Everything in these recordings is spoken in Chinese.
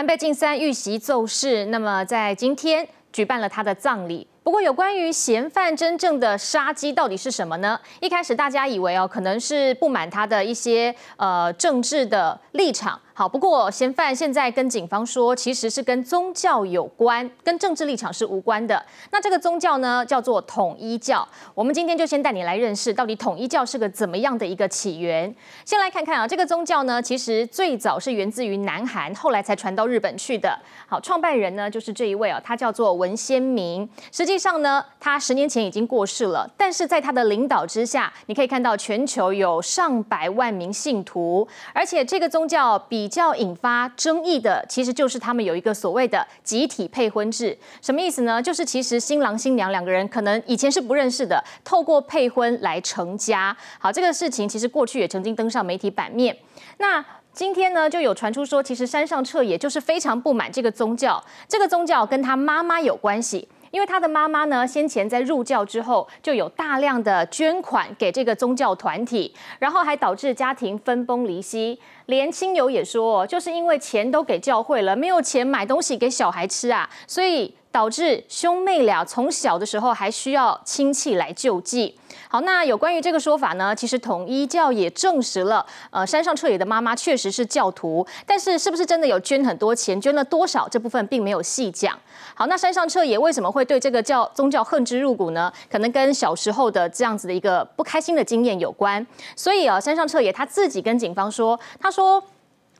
安倍晋三遇袭奏事，那么在今天举办了他的葬礼。不过，有关于嫌犯真正的杀机到底是什么呢？一开始大家以为哦，可能是不满他的一些呃政治的立场。好，不过嫌犯现在跟警方说，其实是跟宗教有关，跟政治立场是无关的。那这个宗教呢，叫做统一教。我们今天就先带你来认识，到底统一教是个怎么样的一个起源。先来看看啊，这个宗教呢，其实最早是源自于南韩，后来才传到日本去的。好，创办人呢，就是这一位啊，他叫做文先明。实际上呢，他十年前已经过世了，但是在他的领导之下，你可以看到全球有上百万名信徒，而且这个宗教比。较引发争议的，其实就是他们有一个所谓的集体配婚制，什么意思呢？就是其实新郎新娘两个人可能以前是不认识的，透过配婚来成家。好，这个事情其实过去也曾经登上媒体版面。那今天呢，就有传出说，其实山上彻也就是非常不满这个宗教，这个宗教跟他妈妈有关系。因为他的妈妈呢，先前在入教之后，就有大量的捐款给这个宗教团体，然后还导致家庭分崩离析，连亲友也说，就是因为钱都给教会了，没有钱买东西给小孩吃啊，所以。导致兄妹俩从小的时候还需要亲戚来救济。好，那有关于这个说法呢？其实统一教也证实了，呃，山上彻也的妈妈确实是教徒，但是是不是真的有捐很多钱，捐了多少，这部分并没有细讲。好，那山上彻也为什么会对这个教宗教恨之入骨呢？可能跟小时候的这样子的一个不开心的经验有关。所以啊，山上彻也他自己跟警方说，他说。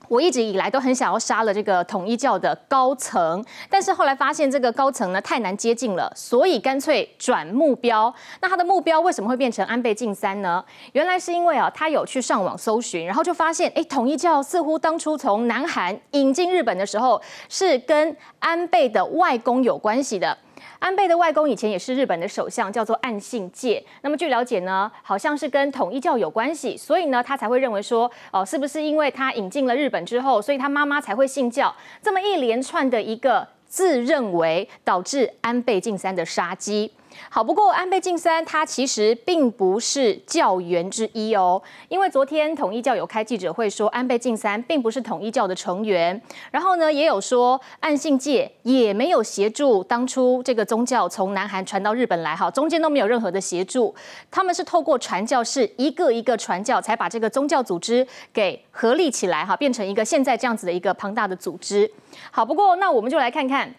我一直以来都很想要杀了这个统一教的高层，但是后来发现这个高层呢太难接近了，所以干脆转目标。那他的目标为什么会变成安倍晋三呢？原来是因为啊，他有去上网搜寻，然后就发现，哎，统一教似乎当初从南韩引进日本的时候，是跟安倍的外公有关系的。安倍的外公以前也是日本的首相，叫做岸信介。那么据了解呢，好像是跟统一教有关系，所以呢，他才会认为说，哦，是不是因为他引进了日本之后，所以他妈妈才会信教？这么一连串的一个自认为导致安倍晋三的杀机。好，不过安倍晋三他其实并不是教员之一哦，因为昨天统一教有开记者会说，安倍晋三并不是统一教的成员。然后呢，也有说岸信界也没有协助当初这个宗教从南韩传到日本来，哈，中间都没有任何的协助。他们是透过传教士一个一个传教，才把这个宗教组织给合力起来，哈，变成一个现在这样子的一个庞大的组织。好，不过那我们就来看看。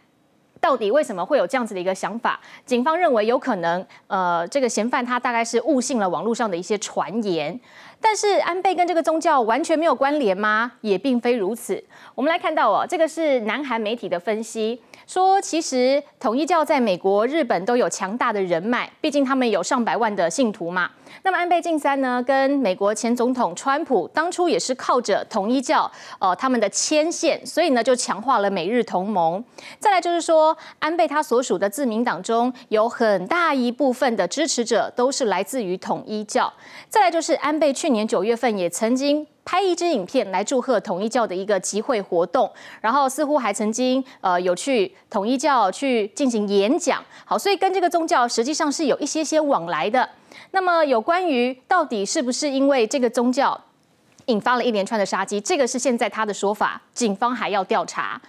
到底为什么会有这样子的一个想法？警方认为有可能，呃，这个嫌犯他大概是误信了网络上的一些传言。但是安倍跟这个宗教完全没有关联吗？也并非如此。我们来看到哦，这个是南韩媒体的分析。说其实统一教在美国、日本都有强大的人脉，毕竟他们有上百万的信徒嘛。那么安倍晋三呢，跟美国前总统川普当初也是靠着统一教呃，他们的牵线，所以呢就强化了美日同盟。再来就是说，安倍他所属的自民党中有很大一部分的支持者都是来自于统一教。再来就是安倍去年九月份也曾经。拍一支影片来祝贺统一教的一个集会活动，然后似乎还曾经呃有去统一教去进行演讲，好，所以跟这个宗教实际上是有一些些往来的。那么有关于到底是不是因为这个宗教引发了一连串的杀机，这个是现在他的说法，警方还要调查。